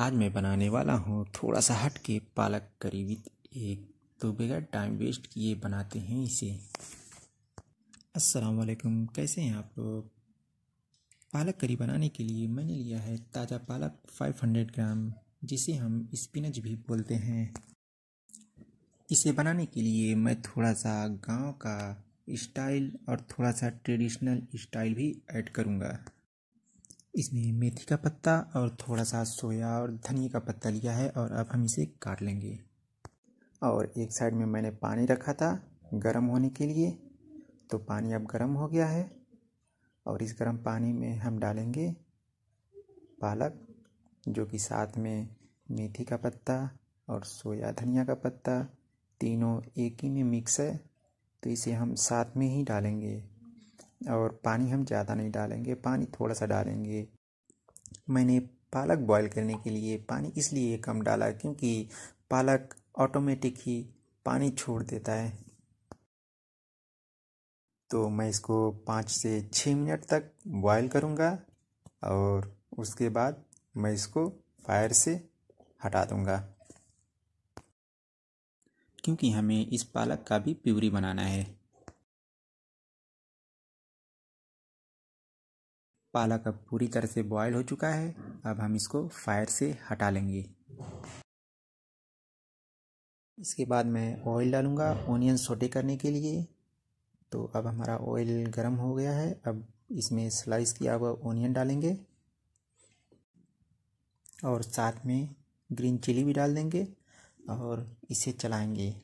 आज मैं बनाने वाला हूँ थोड़ा सा हट के पालक करी विद एक तो बगैर टाइम वेस्ट किए बनाते हैं इसे अस्सलाम वालेकुम कैसे हैं आप लोग पालक करी बनाने के लिए मैंने लिया है ताज़ा पालक 500 ग्राम जिसे हम स्पिनच भी बोलते हैं इसे बनाने के लिए मैं थोड़ा सा गांव का स्टाइल और थोड़ा सा ट्रेडिशनल स्टाइल भी ऐड करूँगा इसमें मेथी का पत्ता और थोड़ा सा सोया और धनिया का पत्ता लिया है और अब हम इसे काट लेंगे और एक साइड में मैंने पानी रखा था गर्म होने के लिए तो पानी अब गर्म हो गया है और इस गर्म पानी में हम डालेंगे पालक जो कि साथ में मेथी का पत्ता और सोया धनिया का पत्ता तीनों एक ही में मिक्स है तो इसे हम साथ में ही डालेंगे और पानी हम ज़्यादा नहीं डालेंगे पानी थोड़ा सा डालेंगे मैंने पालक बॉईल करने के लिए पानी इसलिए कम डाला क्योंकि पालक ऑटोमेटिक ही पानी छोड़ देता है तो मैं इसको पाँच से छः मिनट तक बॉईल करूँगा और उसके बाद मैं इसको फायर से हटा दूँगा क्योंकि हमें इस पालक का भी प्यूरी बनाना है पालक अब पूरी तरह से बॉयल हो चुका है अब हम इसको फायर से हटा लेंगे इसके बाद मैं ऑयल डालूँगा ओनियन सोटे करने के लिए तो अब हमारा ऑयल गर्म हो गया है अब इसमें स्लाइस किया हुआ ओनियन डालेंगे और साथ में ग्रीन चिली भी डाल देंगे और इसे चलाएंगे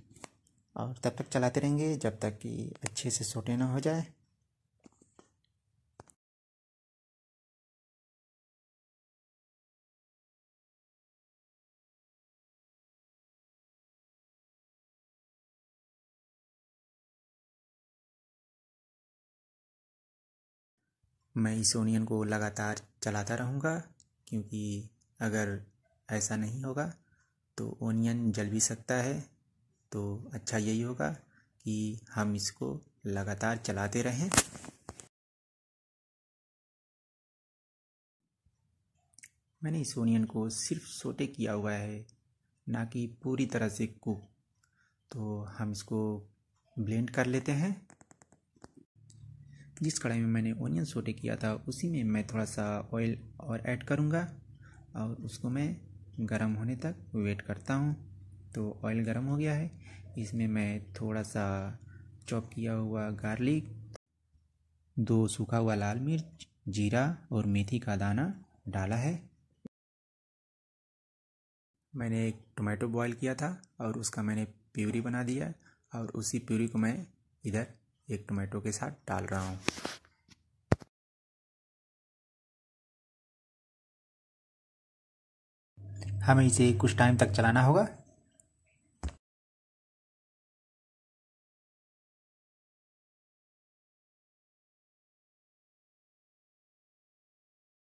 और तब तक चलाते रहेंगे जब तक कि अच्छे से सोटे ना हो जाए मैं इस ओनियन को लगातार चलाता रहूँगा क्योंकि अगर ऐसा नहीं होगा तो ओनियन जल भी सकता है तो अच्छा यही होगा कि हम इसको लगातार चलाते रहें मैंने इस ओनियन को सिर्फ सोटे किया हुआ है ना कि पूरी तरह से कुक तो हम इसको ब्लेंड कर लेते हैं जिस कढ़ाई में मैंने ओनियन सोटे किया था उसी में मैं थोड़ा सा ऑयल और ऐड करूँगा और उसको मैं गर्म होने तक वेट करता हूँ तो ऑयल गर्म हो गया है इसमें मैं थोड़ा सा चॉप किया हुआ गार्लिक दो सूखा हुआ लाल मिर्च जीरा और मेथी का दाना डाला है मैंने एक टोमेटो बॉईल किया था और उसका मैंने प्यूरी बना दिया और उसी प्यूरी को मैं इधर एक टोमेटो के साथ डाल रहा हूँ हमें इसे कुछ टाइम तक चलाना होगा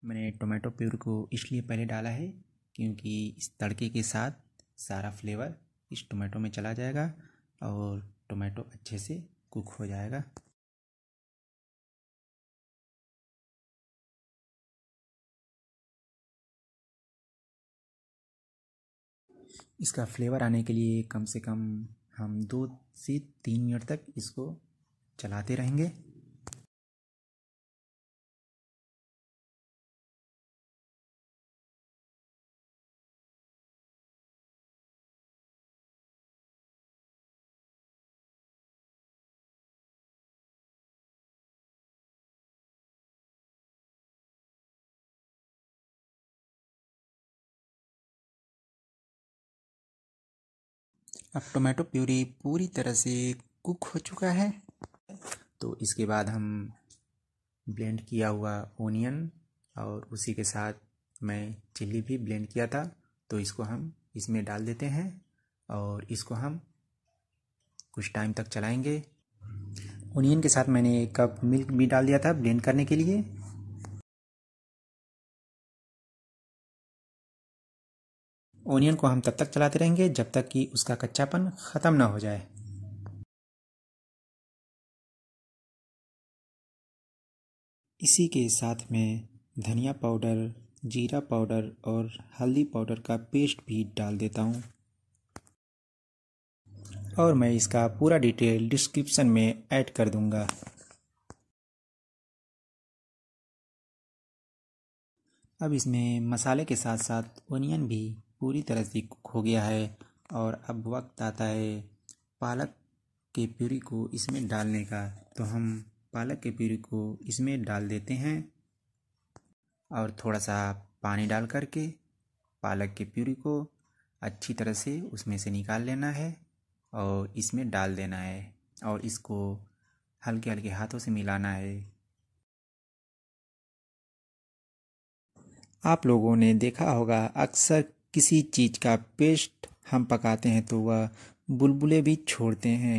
मैंने टोमेटो प्योर को इसलिए पहले डाला है क्योंकि इस तड़के के साथ सारा फ्लेवर इस टोमेटो में चला जाएगा और टोमेटो अच्छे से कुक हो जाएगा इसका फ्लेवर आने के लिए कम से कम हम दो से तीन मिनट तक इसको चलाते रहेंगे अब टोमेटो प्यूरी पूरी तरह से कुक हो चुका है तो इसके बाद हम ब्लेंड किया हुआ ओनियन और उसी के साथ मैं चिल्ली भी ब्लेंड किया था तो इसको हम इसमें डाल देते हैं और इसको हम कुछ टाइम तक चलाएंगे ओनियन के साथ मैंने एक कप मिल्क भी डाल दिया था ब्लेंड करने के लिए ओनियन को हम तब तक चलाते रहेंगे जब तक कि उसका कच्चापन ख़त्म ना हो जाए इसी के साथ में धनिया पाउडर जीरा पाउडर और हल्दी पाउडर का पेस्ट भी डाल देता हूँ और मैं इसका पूरा डिटेल डिस्क्रिप्शन में ऐड कर दूंगा अब इसमें मसाले के साथ साथ ओनियन भी पूरी तरह से कुक हो गया है और अब वक्त आता है पालक के प्यूरी को इसमें डालने का तो हम पालक के प्यूरी को इसमें डाल देते हैं और थोड़ा सा पानी डाल करके पालक के प्यूरी को अच्छी तरह से उसमें से निकाल लेना है और इसमें डाल देना है और इसको हल्के हल्के हाथों से मिलाना है आप लोगों ने देखा होगा अक्सर किसी चीज़ का पेस्ट हम पकाते हैं तो वह बुलबुले भी छोड़ते हैं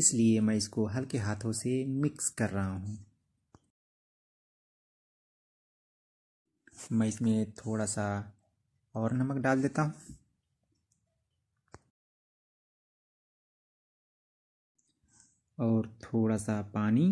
इसलिए मैं इसको हल्के हाथों से मिक्स कर रहा हूँ मैं इसमें थोड़ा सा और नमक डाल देता हूँ और थोड़ा सा पानी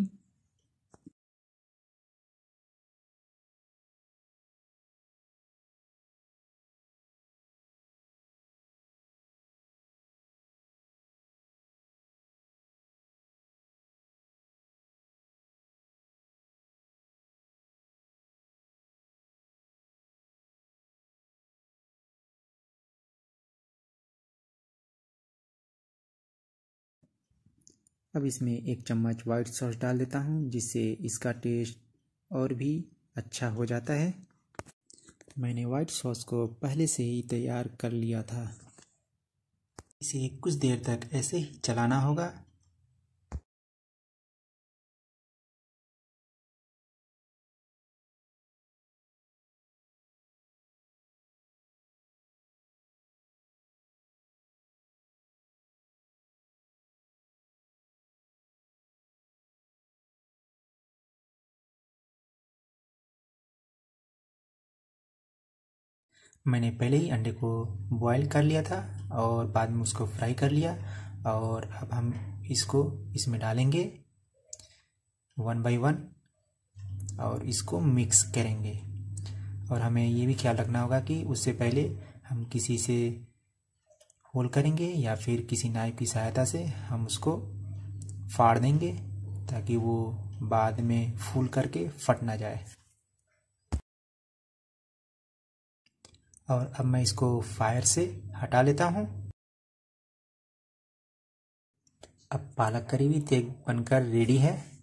अब इसमें एक चम्मच वाइट सॉस डाल देता हूँ जिससे इसका टेस्ट और भी अच्छा हो जाता है मैंने वाइट सॉस को पहले से ही तैयार कर लिया था इसे कुछ देर तक ऐसे ही चलाना होगा मैंने पहले ही अंडे को बॉयल कर लिया था और बाद में उसको फ्राई कर लिया और अब हम इसको इसमें डालेंगे वन बाई वन और इसको मिक्स करेंगे और हमें ये भी ख्याल रखना होगा कि उससे पहले हम किसी से होल करेंगे या फिर किसी नाइफ की सहायता से हम उसको फाड़ देंगे ताकि वो बाद में फूल करके फट ना जाए और अब मैं इसको फायर से हटा लेता हूँ अब पालक करी हुई तेग बनकर रेडी है